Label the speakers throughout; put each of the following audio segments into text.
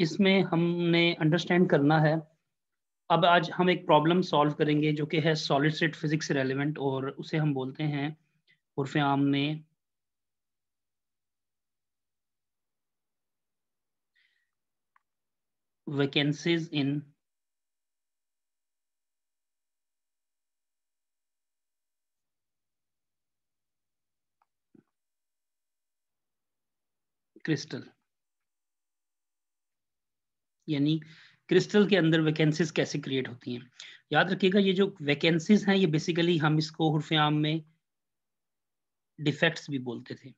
Speaker 1: इसमें हमने अंडरस्टैंड करना है अब आज हम एक प्रॉब्लम सॉल्व करेंगे जो कि है सॉलिड स्टेट फिजिक्स से रेलिवेंट और उसे हम बोलते हैं उर्फ आम ने वैकेंसीज इन क्रिस्टल यानी क्रिस्टल के अंदर वैकेंसीज कैसे क्रिएट होती हैं याद रखिएगा ये जो वैकेंसीज हैं ये बेसिकली हम इसको हरफ्याम में डिफेक्ट्स भी बोलते थे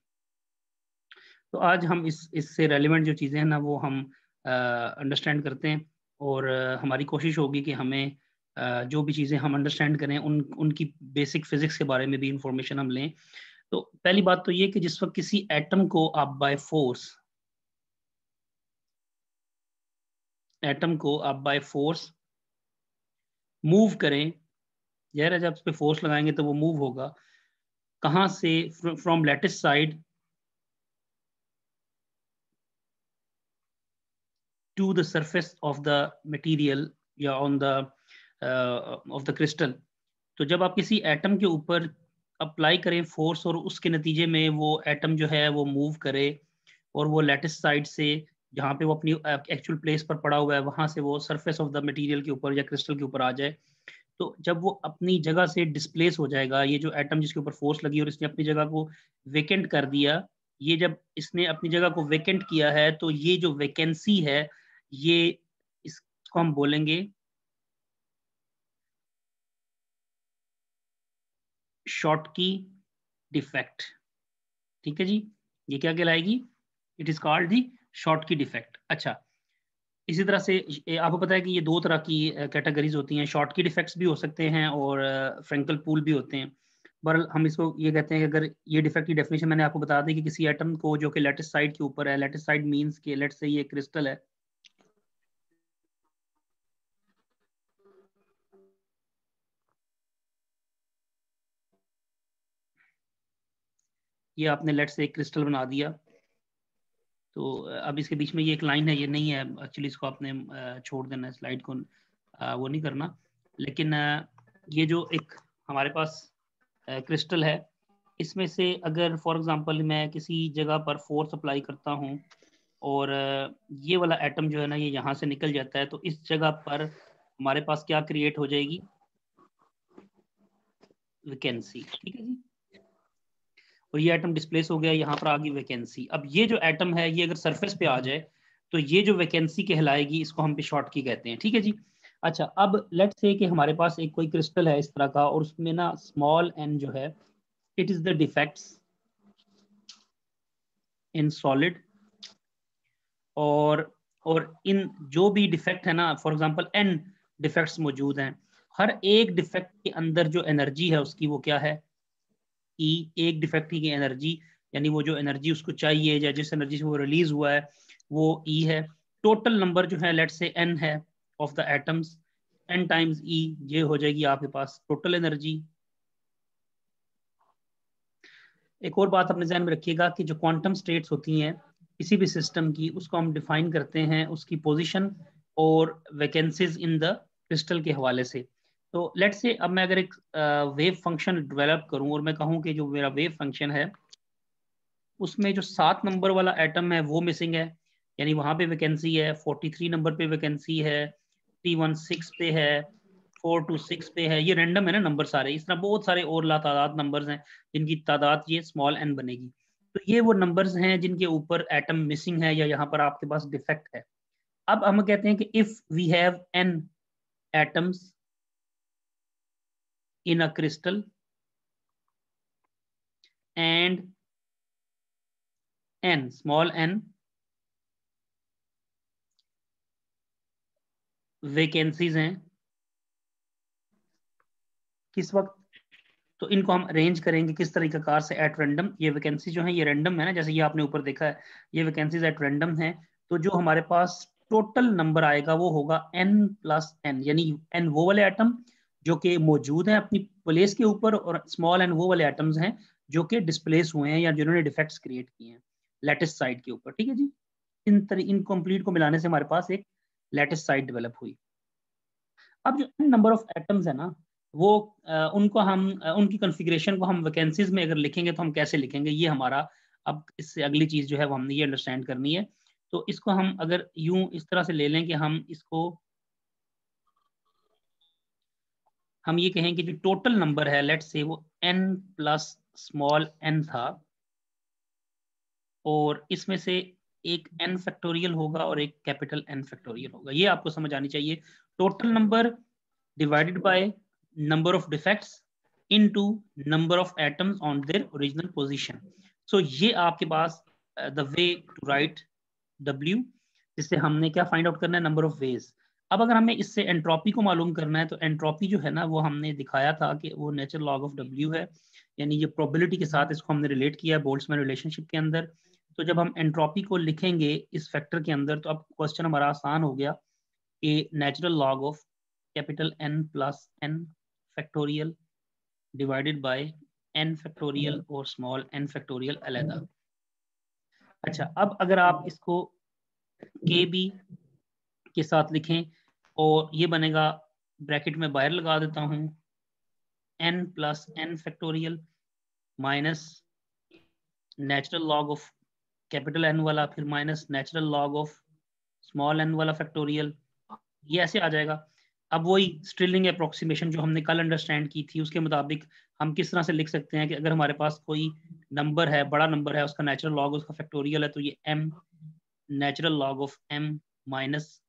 Speaker 1: तो आज हम इस इससे रेलिवेंट जो चीज़ें हैं ना वो हम अंडरस्टैंड करते हैं और uh, हमारी कोशिश होगी कि हमें uh, जो भी चीज़ें हम अंडरस्टैंड करें उन उनकी बेसिक फिजिक्स के बारे में भी इंफॉर्मेशन हम लें तो पहली बात तो ये कि जिस वक्त किसी एटम को आप बाय फोर्स एटम को आप बाय फोर्स मूव करें जहर है जब उस पर फोर्स लगाएंगे तो वो मूव होगा कहाँ से from lattice site to the surface of the material या on the of the crystal तो जब आप किसी एटम के ऊपर अप्लाई करें फोर्स और उसके नतीजे में वो एटम जो है वो मूव करे और वो लेटेस्ट साइड से जहाँ पे वो अपनी एक्चुअल प्लेस पर पड़ा हुआ है वहां से वो सरफेस ऑफ द मटेरियल के ऊपर या क्रिस्टल के ऊपर आ जाए तो जब वो अपनी जगह से डिस्प्लेस हो जाएगा ये जो एटम जिसके ऊपर फोर्स लगी और इसने अपनी जगह को वेकेंट कर दिया ये जब इसने अपनी जगह को वेकेंट किया है तो ये जो वैकेंसी है ये इसको हम बोलेंगे शॉर्ट की डिफेक्ट ठीक है जी ये क्या कहलाएगी it is called the Schottky defect अच्छा इसी तरह से आपको पता है कि ये दो तरह की कैटेगरीज होती हैं शॉर्ट की डिफेक्ट्स भी हो सकते हैं और फ्रेंकल पूल भी होते हैं बर हम इसको ये कहते हैं कि अगर ये डिफेक्ट की डेफिनेशन मैंने आपको बता दी कि किसी एटम को जो कि लेटेस्ट साइड के ऊपर है लेटेस्ट साइड मीन्स के लेट से ये क्रिस्टल है ये आपने लेट से एक क्रिस्टल बना दिया तो अब इसके बीच में ये एक लाइन है ये नहीं है एक्चुअली इसको आपने छोड़ देना स्लाइड को वो नहीं करना लेकिन ये जो एक हमारे पास क्रिस्टल है इसमें से अगर फॉर एग्जांपल मैं किसी जगह पर फोर्स अप्लाई करता हूँ और ये वाला एटम जो है ना ये यहाँ से निकल जाता है तो इस जगह पर हमारे पास क्या क्रिएट हो जाएगी वैकेंसी ठीक है जी और ये एटम डिस्प्लेस हो गया यहाँ पर आ गई वैकेंसी अब ये जो एटम है ये अगर सरफेस पे आ जाए तो ये जो वैकेंसी कहलाएगी इसको हम भी शॉर्ट की कहते हैं ठीक है जी अच्छा अब लेट्स से कि हमारे पास एक कोई क्रिस्टल है इस तरह का और उसमें ना स्मॉल एन जो है it is the defects in solid और और इन जो भी डिफेक्ट है ना फॉर एग्जांपल एन डिफेक्ट्स मौजूद हैं हर एक डिफेक्ट के अंदर जो एनर्जी है उसकी वो क्या है ई e, एक डिफेक्ट की एनर्जी यानी वो जो एनर्जी उसको चाहिए या जिस एनर्जी से वो रिलीज हुआ है वो ई e है टोटल नंबर जो है लेट से एन है of the atoms n times e ये हो जाएगी आपके पास टोटल एनर्जी एक और बात अपने जहन में रखिएगा कि जो क्वांटम स्टेट्स होती हैं किसी भी सिस्टम की उसको हम डिफाइन करते हैं उसकी पोजीशन और वैकेंसीज इन द क्रिस्टल के हवाले से तो लेट से अब मैं अगर एक वेव फंक्शन डेवलप करूं और मैं कहूं कि जो मेरा वेव फंक्शन है उसमें जो सात नंबर वाला एटम है वो मिसिंग है यानी वहां पे वैकेंसी है फोर्टी थ्री नंबर पे वैकेंसी है थ्री वन सिक्स पे है फोर टू सिक्स पे है ये रेंडम है ना नंबर सारे इस तरह बहुत सारे और ला तादाद नंबर हैं जिनकी तादाद ये स्मॉल एन बनेगी तो ये वो नंबर्स हैं जिनके ऊपर एटम मिसिंग है या यहाँ पर आपके पास डिफेक्ट है अब हम कहते हैं कि if we have n atoms in a crystal and n small n vacancies हैं किस वक्त तो इनको हम अरेंज करेंगे किस तरीके कार से एट रैंडम ये वैकेंसी जो है ये रैंडम है ना जैसे ये आपने ऊपर देखा है ये वैकेंसीज एट रैंडम है तो जो हमारे पास टोटल नंबर आएगा वो होगा एन प्लस एन यानी एन वो वाले आइटम जो कि मौजूद हैं अपनी प्लेस के ऊपर और स्मॉल एंड वो वाले एटम्स हैं जो कि डिस्प्लेस हुए हैं या जिन्होंने डिफेक्ट्स क्रिएट किए हैं लेटेस्ट साइड के ऊपर ठीक है जी इन इनकम्प्लीट को मिलाने से हमारे पास एक लेटेस्ट साइड डेवलप हुई अब जो नंबर ऑफ एटम्स है ना वो आ, उनको हम आ, उनकी कॉन्फ़िगरेशन को हम वैकेंसीज में अगर लिखेंगे तो हम कैसे लिखेंगे ये हमारा अब इससे अगली चीज़ जो है वो हमने ये अंडरस्टैंड करनी है तो इसको हम अगर यूं इस तरह से ले लें कि हम इसको हम ये कहें कि जो टोटल नंबर है लेट से वो एन प्लस स्मॉल एन था और इसमें से एक एन फैक्टोरियल होगा और एक कैपिटल एन फैक्टोरियल होगा ये आपको समझ आनी चाहिए total number divided by number of defects into number of atoms on their original position so ये आपके पास the way to write W जिससे हमने क्या फाइंड आउट करना है नंबर ऑफ वेज अब अगर हमें इससे एंट्रोपी को मालूम करना है तो एंट्रोपी जो है ना वो हमने दिखाया था कि वो नेचर लॉग ऑफ डब्ल्यू है यानी ये प्रोबेबिलिटी के साथ इसको हमने रिलेट किया है बोल्ट्समैन रिलेशनशिप के अंदर तो जब हम एंट्रोपी को लिखेंगे इस फैक्टर के अंदर तो अब क्वेश्चन हमारा आसान हो गया कि natural log of capital N plus n factorial divided by n factorial और स्मॉल एन फैक्टोरियल अलहदा अच्छा अब अगर आप इसको के बी के साथ लिखें और ये बनेगा ब्रैकेट में बाहर लगा देता हूँ n plus n factorial minus natural log of capital N वाला फिर minus natural log of small n वाला फैक्टोरियल ये ऐसे आ जाएगा अब वही स्ट्रिलिंग अप्रोक्सीमेशन जो हमने कल अंडरस्टैंड की थी उसके मुताबिक हम किस तरह से लिख सकते हैं कि अगर हमारे पास कोई नंबर है बड़ा नंबर है उसका नेचुरल लॉग उसका फैक्टोरियल है तो ये m natural log of m minus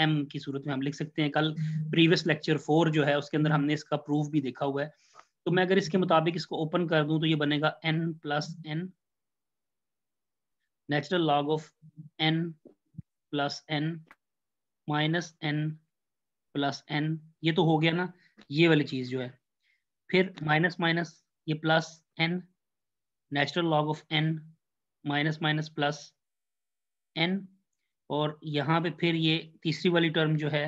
Speaker 1: m की सूरत में हम लिख सकते हैं कल प्रीवियस लेक्चर फोर जो है उसके अंदर हमने इसका प्रूफ भी देखा हुआ है तो मैं अगर इसके मुताबिक इसको ओपन कर दूं तो ये बनेगा n plus n natural log of n plus n minus n plus n ये तो हो गया ना ये वाली चीज़ जो है फिर माइनस माइनस ये plus n natural log of n minus minus plus n और यहाँ पे फिर ये तीसरी वाली टर्म जो है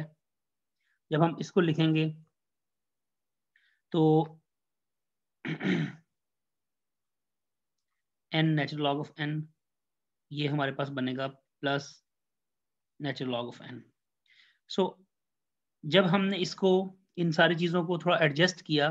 Speaker 1: जब हम इसको लिखेंगे तो n natural log of n ये हमारे पास बनेगा plus natural log of n so जब हमने इसको इन सारी चीज़ों को थोड़ा एडजस्ट किया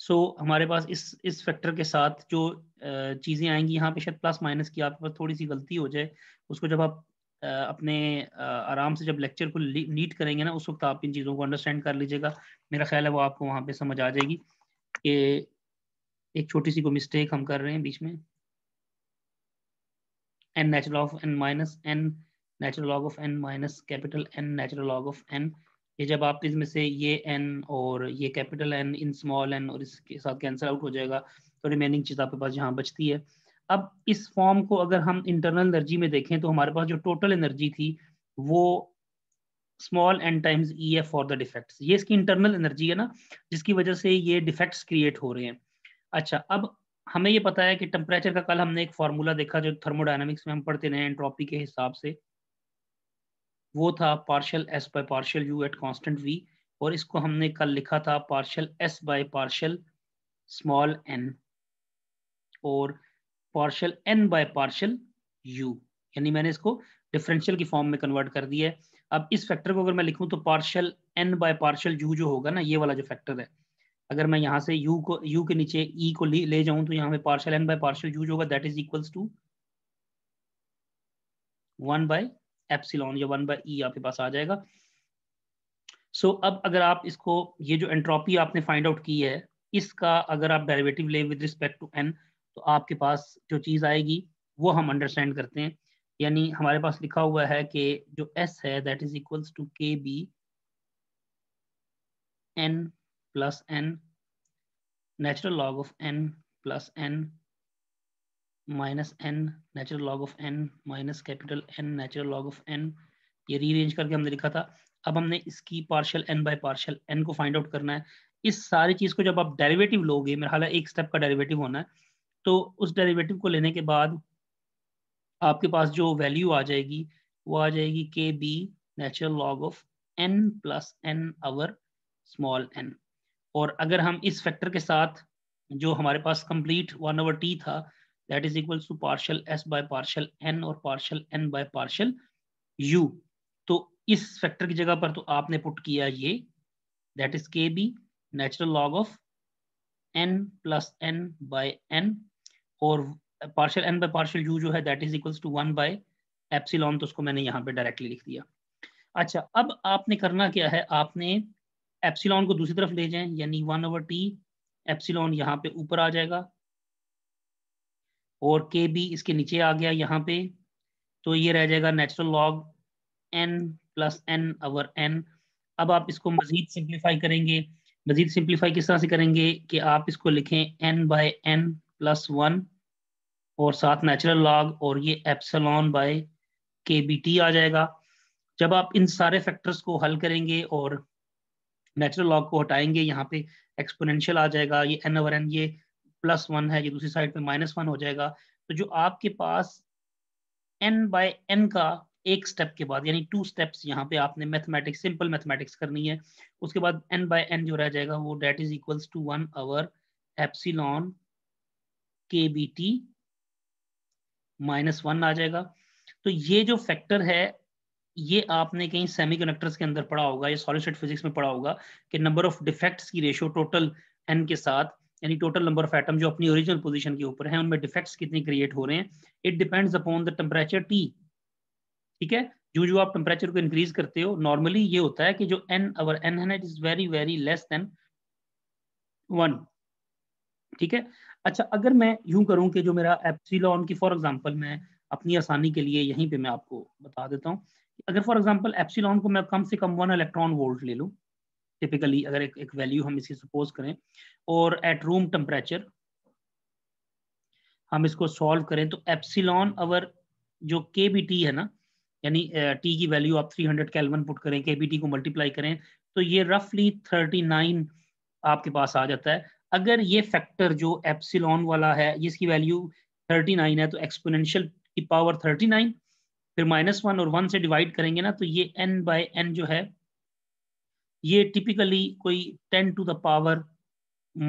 Speaker 1: सो so, हमारे पास इस इस फैक्टर के साथ जो चीज़ें आएंगी यहाँ पे शायद प्लस माइनस की आपके पास थोड़ी सी गलती हो जाए उसको जब आप अपने आराम से जब लेक्चर को नीट करेंगे ना उस वक्त आप इन चीज़ों को अंडरस्टैंड कर लीजिएगा मेरा ख्याल है वो आपको वहाँ पे समझ आ जाएगी कि एक छोटी सी को मिस्टेक हम कर रहे हैं बीच में n natural of n minus n natural log of n minus capital N natural log of n कि जब आप इसमें से ये एन और ये capital N in small n और इसके साथ कैंसर आउट हो जाएगा तो रिमेनिंग चीज़ आपके पास यहाँ बचती है अब इस फॉर्म को अगर हम इंटरनल एनर्जी में देखें तो हमारे पास जो टोटल एनर्जी थी वो small n times E F for the defects ये इसकी इंटरनल एनर्जी है ना जिसकी वजह से ये डिफेक्ट्स क्रिएट हो रहे हैं अच्छा अब हमें ये पता है कि टेम्परेचर का कल हमने एक फार्मूला देखा जो थर्मोडाइनमिक्स में हम पढ़ते रहे एंट्रॉपी के हिसाब से वो था partial S by partial U at constant V और इसको हमने कल लिखा था partial S by partial small n और partial n by partial U यानी मैंने इसको डिफरेंशियल की फॉर्म में कन्वर्ट कर दिया है अब इस फैक्टर को अगर मैं लिखूं तो partial n by partial U जो होगा ना ये वाला जो फैक्टर है अगर मैं यहाँ से यू को यू के नीचे e को ले जाऊं तो यहाँ पे partial n by partial U जो होगा that is equals to one by epsilon या वन बाई ई आपके पास आ जाएगा सो so, अब अगर आप इसको ये जो एंट्रोपी आपने फाइंड आउट की है इसका अगर आप डेरिवेटिव ले विद रिस्पेक्ट टू एन तो आपके पास जो चीज़ आएगी वो हम अंडरस्टैंड करते हैं यानी हमारे पास लिखा हुआ है कि जो एस है that is equals to k B n plus n natural log of n plus n minus n natural log of n minus capital N natural log of n ये रीअरेंज करके हमने लिखा था अब हमने इसकी partial n by partial n को find out करना है इस सारी चीज़ को जब आप डेरिवेटिव लोगे मेरा हाल एक स्टेप का डेरिवेटिव होना है तो उस डेरिवेटिव को लेने के बाद आपके पास जो वैल्यू आ जाएगी वो आ जाएगी k B natural log of n plus n over small n और अगर हम इस फैक्टर के साथ जो हमारे पास कंप्लीट वन ओवर टी था that is equals to partial s by partial n और partial n by partial u तो इस फैक्टर की जगह पर तो आपने पुट किया ये that is k B natural log of n plus n by n और partial n by partial U जो है that is equals to one by epsilon तो उसको मैंने यहाँ पे डायरेक्टली लिख दिया अच्छा अब आपने करना क्या है आपने एप्सिलॉन को दूसरी तरफ ले जाएं यानी वन ओवर टी एप्सिलॉन यहाँ पे ऊपर आ जाएगा और के बी इसके नीचे आ गया यहाँ पे तो ये रह जाएगा natural log n plus n over n अब आप इसको मजीद सिंप्लीफाई करेंगे मजीद सिंप्लीफाई किस तरह से करेंगे कि आप इसको लिखें n by n plus one और साथ नेचुरल लॉग और ये epsilon by k B T आ जाएगा जब आप इन सारे फैक्टर्स को हल करेंगे और नेचुरल लॉग को हटाएंगे यहाँ पे एक्सपोनेंशियल आ जाएगा ये एन ओवर एन ये प्लस वन है ये दूसरी साइड पे माइनस वन हो जाएगा तो जो आपके पास एन बाय एन का एक स्टेप के बाद यानी टू स्टेप्स यहाँ पे आपने मैथमेटिक्स सिंपल मैथमेटिक्स करनी है उसके बाद एन बाय एन जो रह जाएगा वो that is equals to one over epsilon k B T minus one आ जाएगा तो ये जो फैक्टर है ये आपने कहीं सेमीकंडक्टर्स के अंदर पढ़ा होगा या सॉलिड फिजिक्स में पढ़ा होगा कि नंबर ऑफ डिफेक्ट्स की रेशियो टोटल एन के साथ यानी टोटल नंबर ऑफ एटम जो अपनी ओरिजिनल पोजीशन के ऊपर हैं उनमें डिफेक्ट्स कितने क्रिएट हो रहे हैं it depends upon the temperature T ठीक है जो जो आप टेम्परेचर को इंक्रीज करते हो नॉर्मली ये होता है कि जो एन अवर एन है it is very very less than one ठीक है अच्छा अगर मैं यूं करूं कि जो मेरा एप्सिलॉन की फॉर एग्जांपल मैं अपनी आसानी के लिए यहीं पे मैं आपको बता देता हूं अगर फॉर एग्जांपल एप्सिलॉन को मैं कम से कम वन इलेक्ट्रॉन वोल्ट ले लूँ टिपिकली अगर एक, एक वैल्यू हम इसकी सपोज करें और एट रूम टेम्परेचर हम इसको सॉल्व करें तो एप्सिलॉन अवर जो के बी टी है ना यानी टी की वैल्यू आप 300 हंड्रेड कैलवन पुट करें के बी टी को मल्टीप्लाई करें तो ये रफली 39 आपके पास आ जाता है अगर ये फैक्टर जो एप्सिलॉन वाला है जिसकी वैल्यू 39 है तो एक्सपोनेंशियल की पावर 39 फिर माइनस वन और वन से डिवाइड करेंगे ना तो ये एन बाय एन जो है ये टिपिकली कोई ten to the power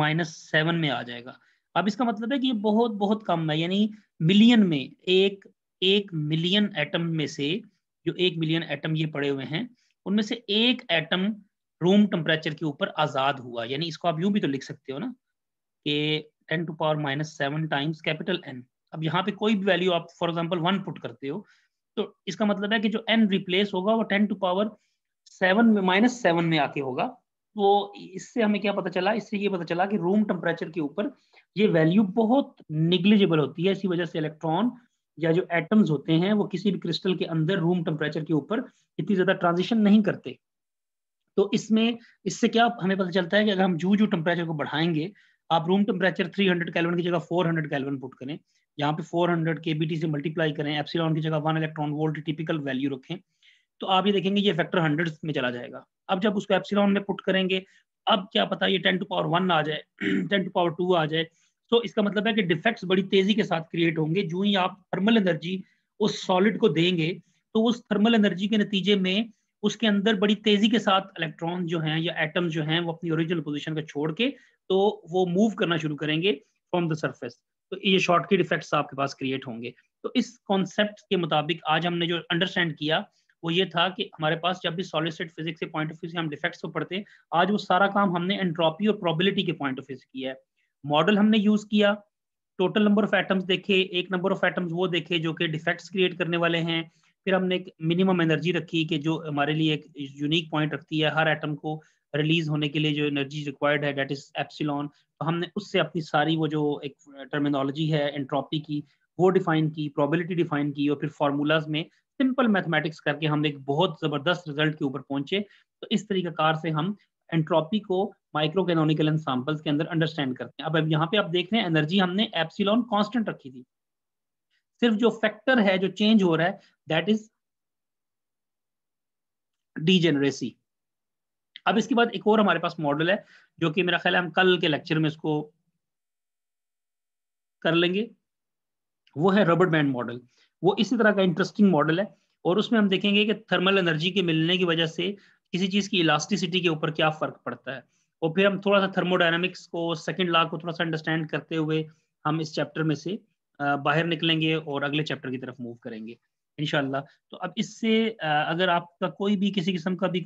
Speaker 1: minus seven में आ जाएगा अब इसका मतलब है कि ये बहुत बहुत कम है यानी मिलियन में एक एक मिलियन एटम में से जो एक मिलियन एटम ये पड़े हुए हैं उनमें से एक एटम रूम टेम्परेचर के ऊपर आज़ाद हुआ यानी इसको आप यूं भी तो लिख सकते हो ना कि ten to power minus seven times capital N अब यहाँ पे कोई भी वैल्यू आप फॉर एग्जाम्पल वन पुट करते हो तो इसका मतलब है कि जो एन रिप्लेस होगा वो टेन टू पावर सेवन में माइनस सेवन में आके होगा तो इससे हमें क्या पता चला इससे ये पता चला कि रूम टेम्परेचर के ऊपर ये वैल्यू बहुत निग्लिजिबल होती है इसी वजह से इलेक्ट्रॉन या जो एटम्स होते हैं वो किसी भी क्रिस्टल के अंदर रूम टेम्परेचर के ऊपर इतनी ज्यादा ट्रांजिशन नहीं करते तो इसमें इससे क्या हमें पता चलता है कि अगर हम जू जू टेम्परेचर को बढ़ाएंगे आप रूम टेम्परेचर 300 कैलवन की जगह 400 कैलवन पुट करें यहाँ पे 400 के से मल्टीप्लाई करें एप्सिलॉन की जगह one electron volt typical value रखें तो आप ये देखेंगे ये फैक्टर हंड्रेड में चला जाएगा अब जब उसको एप्सिलॉन में पुट करेंगे अब क्या पता ये टेन टू पावर वन आ जाए टेन टू पावर टू आ जाए तो इसका मतलब है कि डिफेक्ट्स बड़ी तेजी के साथ क्रिएट होंगे जो ही आप थर्मल एनर्जी उस सॉलिड को देंगे तो उस थर्मल एनर्जी के नतीजे में उसके अंदर बड़ी तेजी के साथ इलेक्ट्रॉन जो हैं या एटम जो हैं वो अपनी ओरिजिनल पोजीशन को छोड़ के तो वो मूव करना शुरू करेंगे फ्रॉम द सरफेस तो ये के डिफेक्ट्स आपके पास क्रिएट होंगे तो इस कॉन्सेप्ट के मुताबिक आज हमने जो अंडरस्टैंड किया वो ये था कि हमारे पास जब भी स्टेट फिजिक्स के पॉइंट ऑफ व्यू से हम डिफेक्ट्स को पढ़ते हैं आज वो सारा काम हमने एंट्रोपी और प्रोबेबिलिटी के पॉइंट ऑफ व्यू से किया है मॉडल हमने यूज किया टोटल नंबर ऑफ एटम्स देखे एक नंबर ऑफ एटम्स वो देखे जो कि डिफेक्ट्स क्रिएट करने वाले हैं फिर हमने एक मिनिमम एनर्जी रखी कि जो हमारे लिए एक यूनिक पॉइंट रखती है हर एटम को रिलीज होने के लिए जो एनर्जी रिक्वायर्ड है डेट इज एप्सिलॉन तो हमने उससे अपनी सारी वो जो एक टर्मिनोलॉजी है एंट्रोपी की वो डिफाइन की प्रोबेबिलिटी डिफाइन की और फिर फार्मूलाज में सिंपल मैथमेटिक्स करके हमने एक बहुत जबरदस्त रिजल्ट के ऊपर पहुंचे तो इस तरीकाकार से हम एंट्रोपी को माइक्रो कैनोनिकल सैंपल्स के अंदर अंडरस्टैंड करते हैं अब यहाँ पे आप देख रहे हैं एनर्जी हमने एप्सिलॉन कांस्टेंट रखी थी सिर्फ जो फैक्टर है जो चेंज हो रहा है दैट इज डीजेनरेसी अब इसके बाद एक और हमारे पास मॉडल है जो कि मेरा ख्याल है हम कल के लेक्चर में इसको कर लेंगे वो है रबड़ बैंड मॉडल वो इसी तरह का इंटरेस्टिंग मॉडल है और उसमें हम देखेंगे कि थर्मल एनर्जी के मिलने की वजह से किसी चीज की इलास्टिसिटी के ऊपर क्या फर्क पड़ता है और फिर हम थोड़ा सा थर्मोडाइनमिक्स को सेकेंड लॉ को थोड़ा सा अंडरस्टैंड करते हुए हम इस चैप्टर में से बाहर निकलेंगे और अगले चैप्टर की तरफ मूव करेंगे इनशाला तो अब इससे अगर आपका कोई भी किसी किस्म का भी